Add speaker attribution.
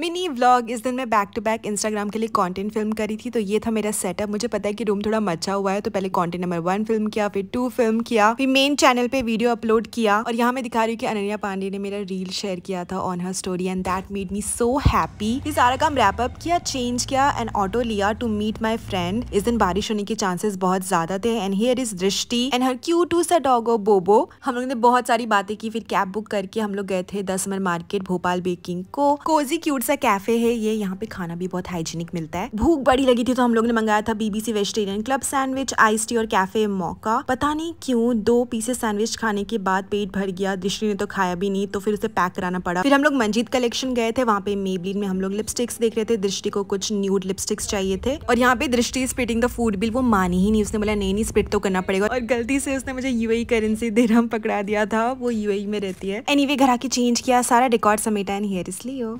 Speaker 1: mini vlog इस दिन मैं बैक टू बैक इंस्टाग्राम के लिए कंटेंट फिल्म करी थी तो ये था मेरा सेटअप मुझे पता है कि रूम थोड़ा मचा हुआ है तो पहले कंटेंट नंबर वन फिल्म किया फिर टू फिल्म किया फिर मेन चैनल पे वीडियो अपलोड किया और यहाँ मैं दिखा रही हूँ कि अनन्या पांडे ने मेरा रील शेयर किया था on her story and that made me so happy ये सारा काम रैप अप किया चेंज किया एंड ऑटो लिया टू मीट माई फ्रेंड इस दिन बारिश होने के चांसेस बहुत ज्यादा थे and here is Drishti and her cute सा डॉगो बोबो हम लोग ने बहुत सारी बातें की फिर कैब बुक करके हम लोग गए थे दस मन मार्केट भोपाल बेकिंग को कोजी क्यूट सा कैफे है ये यहाँ पे खाना भी बहुत हाइजीनिक मिलता है भूख बड़ी लगी थी तो हम लोग ने मंगाया था BBC vegetarian club sandwich ice tea और कैफे मौका पता नहीं क्यों दो पीसेस सैंडविच खाने के बाद पेट भर गया दृष्टि ने तो खाया भी नहीं तो फिर उसे पैक कराना पड़ा फिर हम लोग मंजीत कलेक्शन गए थे वहाँ पे मेबलिन में हम लोग लिपस्टिक्स देख रहे थे दृष्टि को कुछ न्यूड लिपस्टिक्स चाहिए थे और यहाँ पे दृष्टि स्पिटिंग द फूड बिल वो मानी ही नहीं उसने बोला नहीं नहीं स्पिट तो करना पड़ेगा और गलती से उसने मुझे यूएई करेंसी देरम पकड़ा दिया था वो यूएई e में रहती है एनीवे घर आके चेंज किया सारा रिकॉर्ड समेटा एंड हियर इसलिए